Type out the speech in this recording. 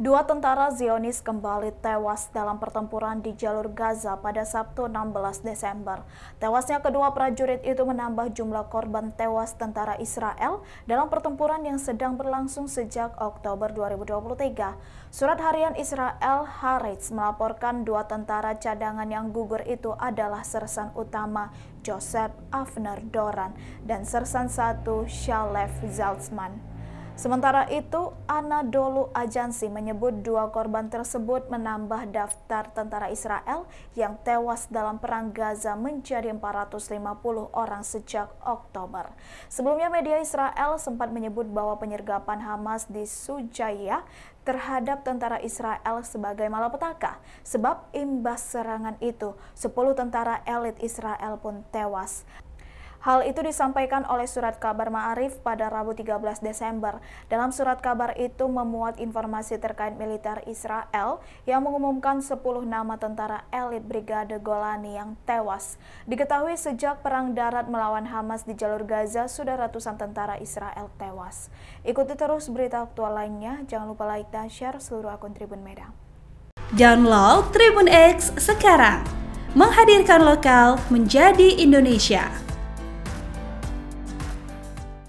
Dua tentara Zionis kembali tewas dalam pertempuran di jalur Gaza pada Sabtu 16 Desember. Tewasnya kedua prajurit itu menambah jumlah korban tewas tentara Israel dalam pertempuran yang sedang berlangsung sejak Oktober 2023. Surat harian Israel Haaretz melaporkan dua tentara cadangan yang gugur itu adalah Sersan Utama Joseph Avner Doran dan Sersan satu Shalev Zaltzman. Sementara itu, Anadolu Ajansi menyebut dua korban tersebut menambah daftar tentara Israel yang tewas dalam perang Gaza menjadi 450 orang sejak Oktober. Sebelumnya media Israel sempat menyebut bahwa penyergapan Hamas di Sujaya terhadap tentara Israel sebagai malapetaka. Sebab imbas serangan itu, 10 tentara elit Israel pun tewas. Hal itu disampaikan oleh surat kabar Ma'arif pada Rabu 13 Desember. Dalam surat kabar itu memuat informasi terkait militer Israel yang mengumumkan 10 nama tentara elit Brigade Golani yang tewas. Diketahui sejak perang darat melawan Hamas di jalur Gaza sudah ratusan tentara Israel tewas. Ikuti terus berita aktual lainnya. Jangan lupa like dan share seluruh akun Tribun Medan. Download Tribun X sekarang. Menghadirkan lokal menjadi Indonesia.